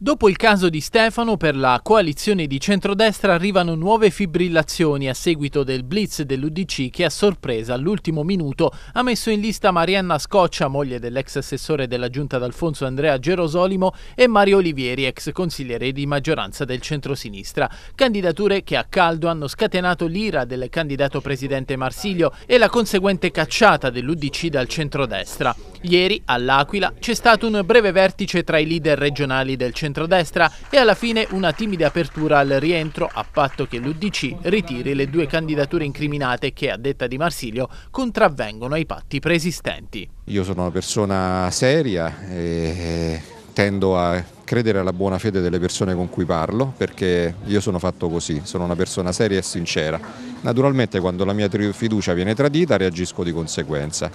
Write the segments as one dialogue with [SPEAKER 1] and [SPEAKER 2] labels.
[SPEAKER 1] Dopo il caso di Stefano, per la coalizione di centrodestra arrivano nuove fibrillazioni a seguito del blitz dell'Udc che a sorpresa all'ultimo minuto ha messo in lista Marianna Scoccia, moglie dell'ex assessore della giunta d'Alfonso Andrea Gerosolimo, e Mario Olivieri, ex consigliere di maggioranza del centrosinistra. Candidature che a caldo hanno scatenato l'ira del candidato presidente Marsilio e la conseguente cacciata dell'Udc dal centrodestra. Ieri, all'Aquila, c'è stato un breve vertice tra i leader regionali del centrodestra centrodestra e alla fine una timida apertura al rientro a patto che l'Udc ritiri le due candidature incriminate che, a detta di Marsilio, contravvengono ai patti preesistenti.
[SPEAKER 2] Io sono una persona seria e eh, tendo a credere alla buona fede delle persone con cui parlo perché io sono fatto così, sono una persona seria e sincera. Naturalmente quando la mia fiducia viene tradita reagisco di conseguenza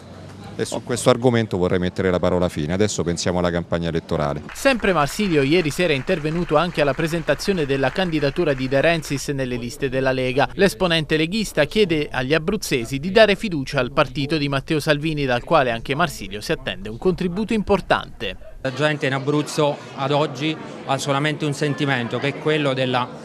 [SPEAKER 2] e su questo argomento vorrei mettere la parola fine. Adesso pensiamo alla campagna elettorale.
[SPEAKER 1] Sempre Marsilio ieri sera è intervenuto anche alla presentazione della candidatura di De Renzis nelle liste della Lega. L'esponente leghista chiede agli abruzzesi di dare fiducia al partito di Matteo
[SPEAKER 3] Salvini dal quale anche Marsilio si attende un contributo importante. La gente in Abruzzo ad oggi ha solamente un sentimento che è quello della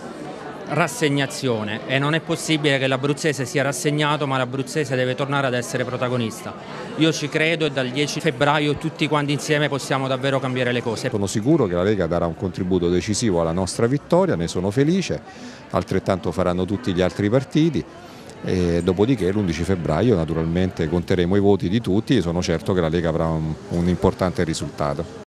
[SPEAKER 3] rassegnazione e non è possibile che l'abruzzese sia rassegnato ma l'abruzzese deve tornare ad essere protagonista.
[SPEAKER 2] Io ci credo e dal 10 febbraio tutti quanti insieme possiamo davvero cambiare le cose. Sono sicuro che la Lega darà un contributo decisivo alla nostra vittoria, ne sono felice, altrettanto faranno tutti gli altri partiti. E dopodiché l'11 febbraio naturalmente conteremo i voti di tutti e sono certo che la Lega avrà un, un importante risultato.